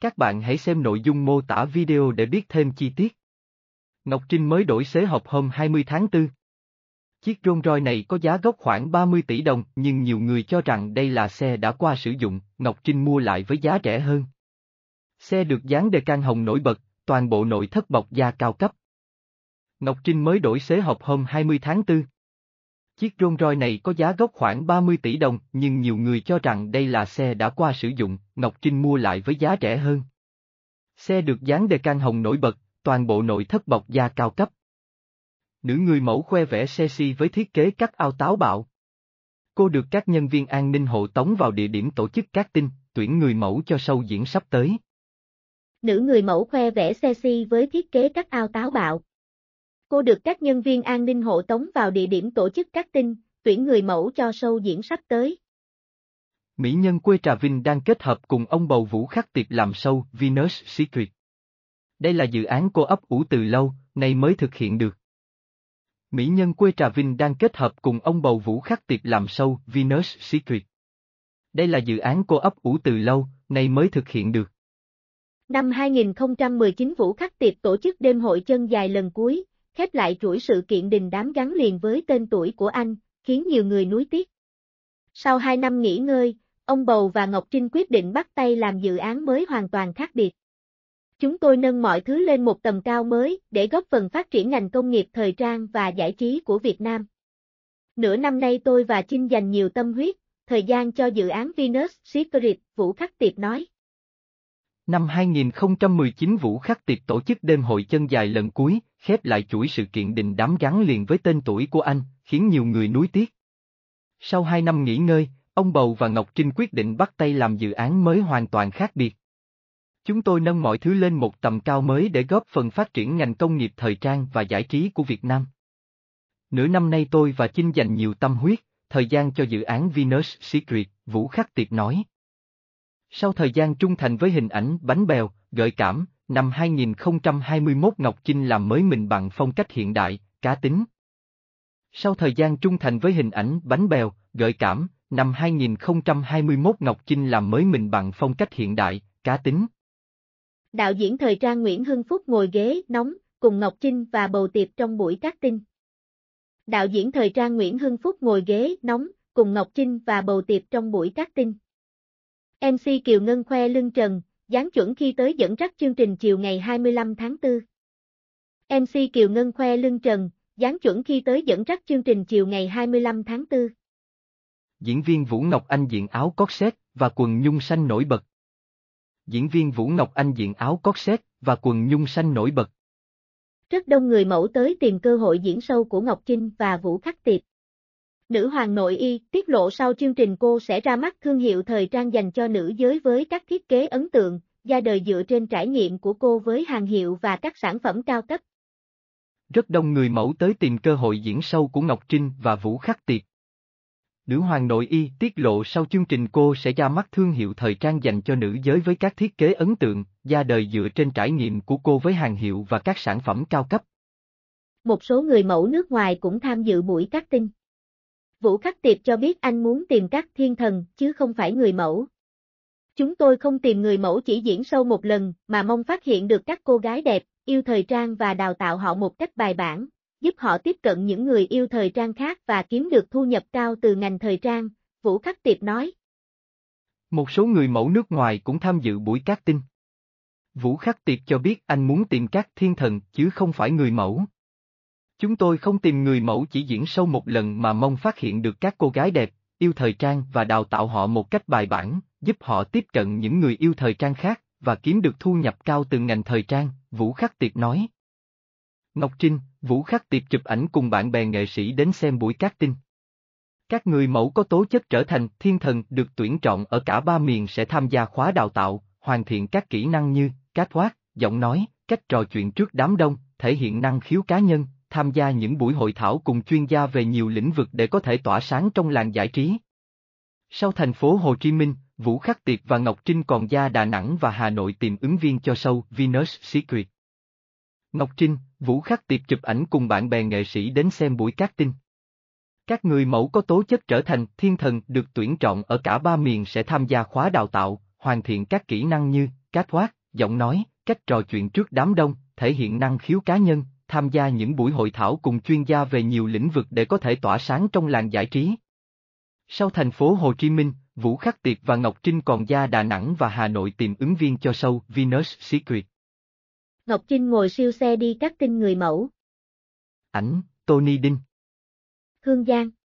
Các bạn hãy xem nội dung mô tả video để biết thêm chi tiết. Ngọc Trinh mới đổi xế hộp hôm 20 tháng 4. Chiếc Rolls Royce này có giá gốc khoảng 30 tỷ đồng, nhưng nhiều người cho rằng đây là xe đã qua sử dụng, Ngọc Trinh mua lại với giá rẻ hơn. Xe được dán đề can hồng nổi bật, toàn bộ nội thất bọc da cao cấp. Ngọc Trinh mới đổi xế hộp hôm 20 tháng 4. Chiếc Rolls Royce này có giá gốc khoảng 30 tỷ đồng, nhưng nhiều người cho rằng đây là xe đã qua sử dụng, Ngọc Trinh mua lại với giá rẻ hơn. Xe được dán đề can hồng nổi bật, toàn bộ nội thất bọc da cao cấp. Nữ người mẫu khoe vẻ sexy với thiết kế cắt ao táo bạo. Cô được các nhân viên an ninh hộ tống vào địa điểm tổ chức các tin, tuyển người mẫu cho show diễn sắp tới. Nữ người mẫu khoe vẻ sexy với thiết kế cắt ao táo bạo, Cô được các nhân viên an ninh hộ tống vào địa điểm tổ chức các tinh, tuyển người mẫu cho show diễn sắp tới. Mỹ nhân quê Trà Vinh đang kết hợp cùng ông bầu Vũ Khắc tiệc làm show Venus Secret. Đây là dự án cô ấp ủ từ lâu, nay mới thực hiện được. Mỹ nhân quê Trà Vinh đang kết hợp cùng ông bầu Vũ Khắc tiệc làm show Venus Secret. Đây là dự án cô ấp ủ từ lâu, nay mới thực hiện được. Năm 2019 Vũ Khắc Tiệp tổ chức đêm hội chân dài lần cuối, khép lại chuỗi sự kiện đình đám gắn liền với tên tuổi của anh, khiến nhiều người nuối tiếc. Sau 2 năm nghỉ ngơi, ông Bầu và Ngọc Trinh quyết định bắt tay làm dự án mới hoàn toàn khác biệt. Chúng tôi nâng mọi thứ lên một tầm cao mới để góp phần phát triển ngành công nghiệp thời trang và giải trí của Việt Nam. Nửa năm nay tôi và Trinh dành nhiều tâm huyết, thời gian cho dự án Venus Secret, Vũ Khắc Tiệp nói. Năm 2019 Vũ Khắc Tiệp tổ chức đêm hội chân dài lần cuối, khép lại chuỗi sự kiện đình đám gắn liền với tên tuổi của anh, khiến nhiều người nuối tiếc. Sau 2 năm nghỉ ngơi, ông Bầu và Ngọc Trinh quyết định bắt tay làm dự án mới hoàn toàn khác biệt. Chúng tôi nâng mọi thứ lên một tầm cao mới để góp phần phát triển ngành công nghiệp thời trang và giải trí của Việt Nam. Nửa năm nay tôi và Trinh dành nhiều tâm huyết, thời gian cho dự án Venus Secret, Vũ Khắc Tiệp nói. Sau thời gian trung thành với hình ảnh bánh bèo, gợi cảm, năm 2021 Ngọc Chinh làm mới mình bằng phong cách hiện đại, cá tính. Sau thời gian trung thành với hình ảnh bánh bèo, gợi cảm, năm 2021 Ngọc Chinh làm mới mình bằng phong cách hiện đại, cá tính. Đạo diễn thời trang Nguyễn Hưng Phúc ngồi ghế nóng, cùng Ngọc Trinh và bầu tiệp trong buổi cắt tinh. Đạo diễn thời trang Nguyễn Hưng Phúc ngồi ghế nóng, cùng Ngọc Trinh và bầu tiệp trong buổi cắt tinh. MC Kiều Ngân khoe lưng trần, dáng chuẩn khi tới dẫn rắc chương trình chiều ngày 25 tháng 4. MC Kiều Ngân khoe lưng trần, dáng chuẩn khi tới dẫn rắc chương trình chiều ngày 25 tháng 4. Diễn viên Vũ Ngọc Anh diện áo cót xét và quần nhung xanh nổi bật. Diễn viên Vũ Ngọc Anh diện áo cót xét và quần nhung xanh nổi bật. Rất đông người mẫu tới tìm cơ hội diễn sâu của Ngọc Trinh và Vũ Khắc Tiệp. Nữ hoàng nội y tiết lộ sau chương trình cô sẽ ra mắt thương hiệu thời trang dành cho nữ giới với các thiết kế ấn tượng, ra đời dựa trên trải nghiệm của cô với hàng hiệu và các sản phẩm cao cấp. Rất đông người mẫu tới tìm cơ hội diễn sâu của Ngọc Trinh và Vũ Khắc Tiệp. Nữ hoàng nội y tiết lộ sau chương trình cô sẽ ra mắt thương hiệu thời trang dành cho nữ giới với các thiết kế ấn tượng, ra đời dựa trên trải nghiệm của cô với hàng hiệu và các sản phẩm cao cấp. Một số người mẫu nước ngoài cũng tham dự buổi casting. Vũ Khắc Tiệp cho biết anh muốn tìm các thiên thần, chứ không phải người mẫu. Chúng tôi không tìm người mẫu chỉ diễn sâu một lần, mà mong phát hiện được các cô gái đẹp, yêu thời trang và đào tạo họ một cách bài bản, giúp họ tiếp cận những người yêu thời trang khác và kiếm được thu nhập cao từ ngành thời trang, Vũ Khắc Tiệp nói. Một số người mẫu nước ngoài cũng tham dự buổi casting. Vũ Khắc Tiệp cho biết anh muốn tìm các thiên thần chứ không phải người mẫu. Chúng tôi không tìm người mẫu chỉ diễn sâu một lần mà mong phát hiện được các cô gái đẹp, yêu thời trang và đào tạo họ một cách bài bản, giúp họ tiếp cận những người yêu thời trang khác và kiếm được thu nhập cao từ ngành thời trang, Vũ Khắc Tiệp nói. Ngọc Trinh, Vũ Khắc Tiệp chụp ảnh cùng bạn bè nghệ sĩ đến xem buổi cát tinh. Các người mẫu có tố chất trở thành thiên thần được tuyển chọn ở cả ba miền sẽ tham gia khóa đào tạo, hoàn thiện các kỹ năng như cá thoát, giọng nói, cách trò chuyện trước đám đông, thể hiện năng khiếu cá nhân, tham gia những buổi hội thảo cùng chuyên gia về nhiều lĩnh vực để có thể tỏa sáng trong làng giải trí. Sau thành phố Hồ Chí Minh, Vũ Khắc Tiệp và Ngọc Trinh còn ra Đà Nẵng và Hà Nội tìm ứng viên cho show Venus Secret. Ngọc Trinh, Vũ Khắc Tiệp chụp ảnh cùng bạn bè nghệ sĩ đến xem buổi cát tinh. Các người mẫu có tố chất trở thành thiên thần được tuyển chọn ở cả ba miền sẽ tham gia khóa đào tạo, hoàn thiện các kỹ năng như cách thoát, giọng nói, cách trò chuyện trước đám đông, thể hiện năng khiếu cá nhân, tham gia những buổi hội thảo cùng chuyên gia về nhiều lĩnh vực để có thể tỏa sáng trong làng giải trí. Sau thành phố Hồ Chí Minh, Vũ Khắc Tiệp và Ngọc Trinh còn ra Đà Nẵng và Hà Nội tìm ứng viên cho show Venus Secret. Ngọc Trinh ngồi siêu xe đi các tin người mẫu. Ảnh, Tony Đinh. Hương Giang.